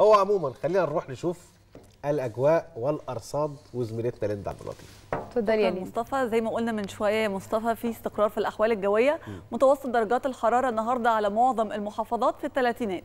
هو عموما خلينا نروح نشوف الاجواء والارصاد وزميلتنا ليندا عبد اللطيف اتفضلي يا مصطفى زي ما قلنا من شويه يا مصطفى في استقرار في الاحوال الجويه متوسط درجات الحراره النهارده على معظم المحافظات في الثلاثينات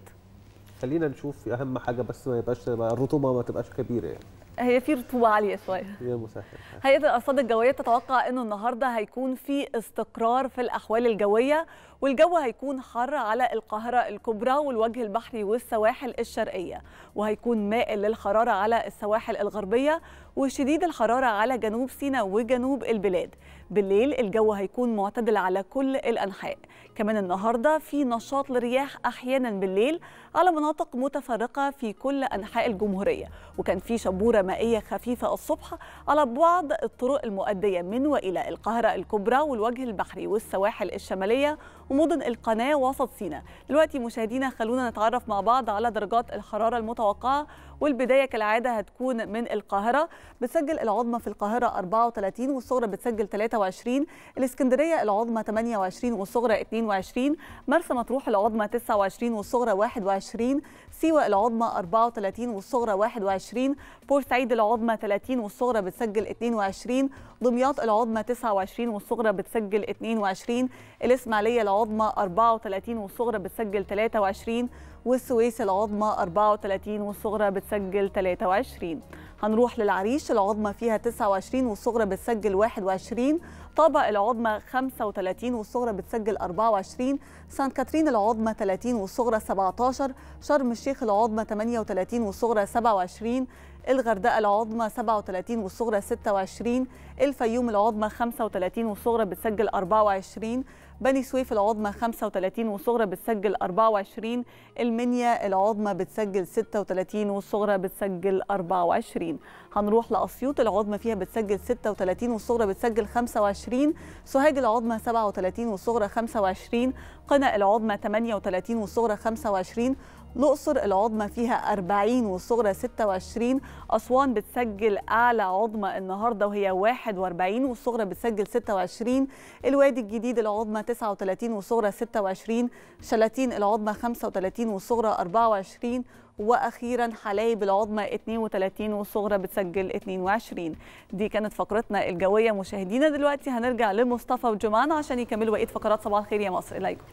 خلينا نشوف اهم حاجه بس ما يبقاش الرطوبه ما تبقاش كبيره يعني هي في رطوبه عاليه شويه هي مسهل هيئه الارصاد الجويه تتوقع انه النهارده هيكون في استقرار في الاحوال الجويه والجو هيكون حر على القاهرة الكبرى والوجه البحري والسواحل الشرقية وهيكون مائل للحرارة على السواحل الغربية وشديد الحرارة على جنوب سيناء وجنوب البلاد بالليل الجو هيكون معتدل على كل الأنحاء كمان النهاردة في نشاط لرياح أحيانا بالليل على مناطق متفرقة في كل أنحاء الجمهورية وكان في شبورة مائية خفيفة الصبح على بعض الطرق المؤدية من وإلى القاهرة الكبرى والوجه البحري والسواحل الشمالية ومدن القناة وسط سيناء دلوقتي مشاهدينا خلونا نتعرف مع بعض على درجات الحرارة المتوقعة والبداية كالعادة هتكون من القاهرة بتسجل العظمى في القاهرة 34 والصغرى بتسجل 23 الإسكندرية العظمى 28 والصغرى 22 مرسى مطروح العظمى 29 والصغرى 21 سيوة العظمى 34 والصغرى 21 بورسعيد العظمى 30 والصغرى بتسجل 22 دمياط العظمى 29 والصغرى بتسجل 22 الإسماعيلية العظمى العظمى 34 والصغرى بتسجل 23 والسويس العظمى 34 والصغرى بتسجل 23 هنروح للعريش العظمى فيها 29 والصغرى بتسجل 21 طابق العظمى 35 والصغرى بتسجل 24 سان كاترين العظمى 30 والصغرى 17 شرم الشيخ العظمى 38 والصغرى 27 الغردقة العظمى 37 والصغرى 26 الفيوم العظمى 35 والصغرى بتسجل 24 بني سويف العظمى 35 والصغرى بتسجل 24 المنيا العظمى بتسجل 36 والصغرى بتسجل 24 20 هنروح لاسيوط العظمى فيها بتسجل 36 والصغرى بتسجل 25 سوهاج العظمى 37 والصغرى 25 قنا العظمى 38 والصغرى 25 الأقصر العظمى فيها 40 والصغرى 26 أسوان بتسجل أعلى عظمى النهاردة وهي 41 والصغرى بتسجل 26 الوادي الجديد العظمى 39 والصغرى 26 شلاتين العظمى 35 والصغرى 24 واخيرا حلايب العظمى 32 والصغرى بتسجل 22 دي كانت فقرتنا الجويه مشاهدينا دلوقتي هنرجع لمصطفى وجمعان عشان يكملوا بقيه فقرات صباح الخير يا مصر اليكم